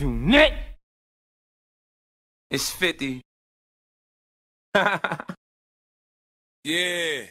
unit. It's 50. yeah.